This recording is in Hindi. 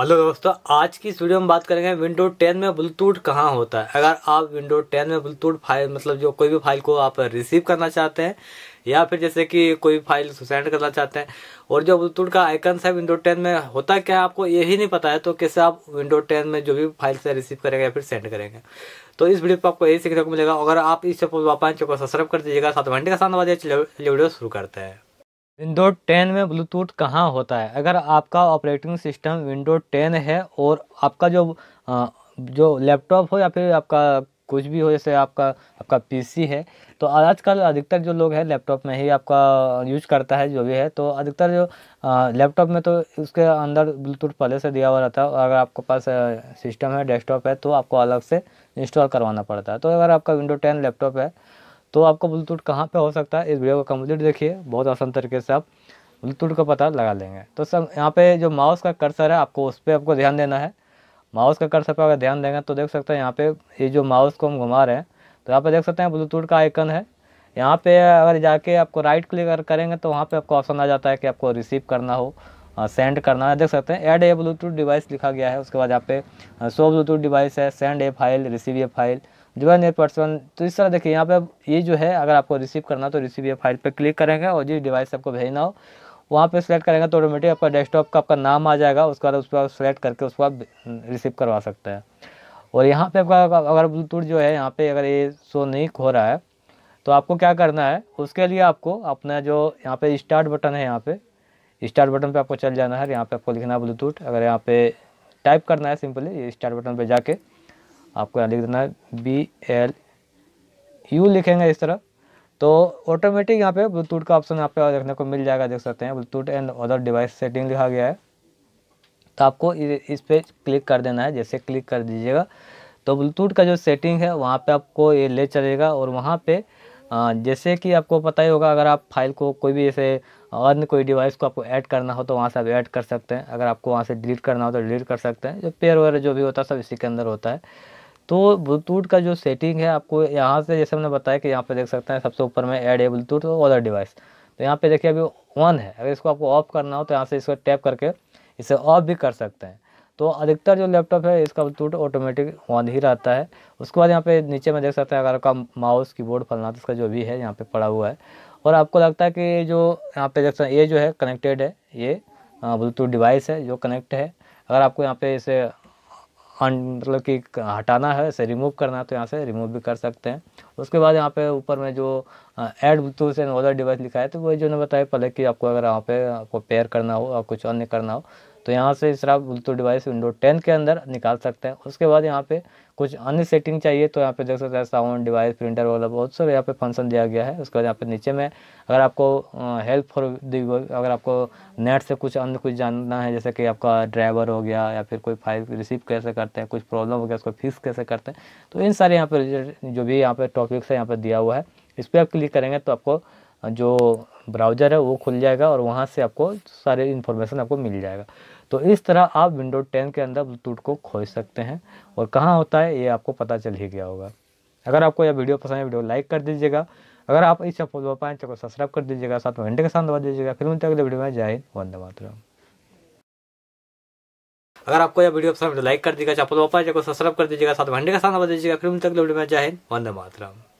हेलो दोस्तों आज की इस वीडियो में बात करेंगे विंडो 10 में ब्लूटूथ कहाँ होता है अगर आप विंडो 10 में ब्लूटूथ फाइल मतलब जो कोई भी फाइल को आप रिसीव करना चाहते हैं या फिर जैसे कि कोई फाइल सेंड करना चाहते हैं और जो ब्लूटूथ का आइकन है विंडो 10 में होता क्या है आपको यही नहीं पता है तो कैसे आप विंडो टेन में जो भी फाइल से रिसीव करेंगे या फिर सेंड करेंगे तो इस वीडियो पर आपको यही सीखने को मिलेगा अगर आप इस चैनल को सब्सक्राइब कर दीजिएगा साथ घंटे का साथ वीडियो शुरू करते हैं विंडो 10 में ब्लूटूथ कहाँ होता है अगर आपका ऑपरेटिंग सिस्टम विंडो 10 है और आपका जो जो लैपटॉप हो या फिर आपका कुछ भी हो जैसे आपका आपका पीसी है तो आजकल अधिकतर जो लोग हैं लैपटॉप में ही आपका यूज करता है जो भी है तो अधिकतर जो लैपटॉप में तो उसके अंदर ब्लूटूथ पहले से दिया हुआ रहता है और अगर आपके पास सिस्टम है डेस्कटॉप है तो आपको अलग से इंस्टॉल करवाना पड़ता है तो अगर आपका विंडो टेन लैपटॉप है तो आपको ब्लूटूथ कहाँ पे हो सकता है इस वीडियो को कम्प्लीट देखिए बहुत आसान तरीके से आप ब्लूटूथ का पता लगा लेंगे तो सब यहाँ पे जो माउस का कर्सर है आपको उस पर आपको ध्यान देना है माउस का कर्सर पर अगर ध्यान देंगे तो देख सकते हैं यहाँ पे ये जो माउस को हम घुमा रहे हैं तो यहाँ पे देख सकते हैं ब्लूटूथ का आइकन है यहाँ पे अगर जाके आपको राइट क्लिक करेंगे तो वहाँ पर आपको ऑप्शन आ जाता है कि आपको रिसीव करना हो सेंड करना है देख सकते हैं ऐड ए ब्लूटूथ डिवाइस लिखा गया है उसके बाद यहाँ पे सो ब्लूटूथ डिवाइस है send a file receive a file है ए पर्सन तो इस तरह देखिए यहाँ पे ये जो है अगर आपको रिसीव करना तो रिसीव ए फाइल पर क्लिक करेंगे और जिस डिवाइस आपको भेजना हो वहाँ पे सेलेक्ट करेंगे तो ऑटोमेटिक आपका डेस्कटॉप का आपका नाम आ जाएगा उसके बाद उस पर सेलेक्ट करके उसको आप रिसीव करवा सकते हैं और यहाँ पे आपका अगर ब्लूटूथ जो है यहाँ पे अगर ये शो नहीं हो रहा है तो आपको क्या करना है उसके लिए आपको अपना जो यहाँ पे स्टार्ट बटन है यहाँ पे स्टार्ट बटन पे आपको चल जाना है यहाँ पे आपको लिखना है ब्लूटूथ अगर यहाँ पे टाइप करना है सिंपली ये स्टार्ट बटन पे जाके आपको यहाँ लिख देना है बी एल यू लिखेंगे इस तरह तो ऑटोमेटिक यहाँ पे ब्लूटूथ का ऑप्शन यहाँ पे देखने को मिल जाएगा देख सकते हैं Bluetooth and other device setting लिखा गया है तो आपको इस पर क्लिक कर देना है जैसे क्लिक कर दीजिएगा तो ब्लूटूथ का जो सेटिंग है वहाँ पर आपको ये ले चलेगा और वहाँ पर जैसे कि आपको पता ही होगा अगर आप फाइल को कोई भी ऐसे अन्य कोई डिवाइस को आपको ऐड करना हो तो वहाँ से आप ऐड कर सकते हैं अगर आपको वहाँ से डिलीट करना हो तो डिलीट कर सकते हैं जो पेयर वगैरह जो भी होता है सब इसी के अंदर होता है तो ब्लूटूथ का जो सेटिंग है आपको यहाँ से जैसे हमने बताया कि यहाँ पर देख सकते हैं सबसे ऊपर में ऐड है ब्लूटूथ और अदर डिवाइस तो यहाँ पे देखिए अभी वन है अगर इसको आपको ऑफ करना हो तो यहाँ से इसको टैप करके इसे ऑफ भी कर सकते हैं तो अधिकतर जो लैपटॉप है इसका ब्लूटूथ ऑटोमेटिक ऑन ही रहता है उसके बाद यहाँ पे नीचे में देख सकते हैं अगर आपका माउस कीबोर्ड फलना तो इसका जो भी है यहाँ पे पड़ा हुआ है और आपको लगता है कि जो यहाँ पे देख सकते हैं ये जो है कनेक्टेड है ये ब्लूटूथ डिवाइस है जो कनेक्ट है अगर आपको यहाँ पे इसे मतलब कि हटाना है इसे रिमूव करना है तो यहाँ से रिमूव भी कर सकते हैं उसके बाद यहाँ पे ऊपर में जो add Bluetooth and other device लिखा है तो वही जो ने बताया पहले कि आपको अगर यहाँ पे आपको पेयर करना हो और कुछ अन्य करना हो तो यहाँ से सर आप ब्लूटूथ डिवाइस विंडो टेन के अंदर निकाल सकते हैं उसके बाद यहाँ पे कुछ अन्य सेटिंग चाहिए तो यहाँ पे देख सकते हैं साउंड डिवाइस प्रिंटर वगैरह बहुत सारे यहाँ पे फंक्शन दिया गया है उसके बाद यहाँ पे नीचे में अगर आपको हेल्प फॉर अगर आपको नेट से कुछ अन्य कुछ जानना है जैसे कि आपका ड्राइवर हो गया या फिर कोई फाइल रिसीव कैसे करते हैं कुछ प्रॉब्लम हो गया उसको फिक्स कैसे करते हैं तो इन सारे यहाँ पर जो भी यहाँ पर टॉपिक्स है यहाँ पर दिया हुआ है इस पर आप क्लिक करेंगे तो आपको जो ब्राउज़र है वो खुल जाएगा और वहाँ से आपको सारे इन्फॉर्मेशन आपको मिल जाएगा तो इस तरह आप विंडो टेन के अंदर ब्लूटूथ को खोज सकते हैं और कहाँ होता है ये आपको पता चल ही गया होगा अगर आपको यह वीडियो पसंद है वीडियो लाइक कर दीजिएगा अगर आप इस फॉलो पाएँ चैनल को सब्सक्राइब कर दीजिएगा साथ में घंटे के साथ दबा दीजिएगा फिर मिलते अगले वीडियो में जय हिंद वंदे मातरम अगर आपको यह वीडियो पसंद है तो लाइक कर दीजिएगा चैनल को सब्सक्राइब कर दीजिएगा साथ में घंटे के साथ दबा दीजिएगा फिर उनके अगले वीडियो में जय हिंद वंदे मातरम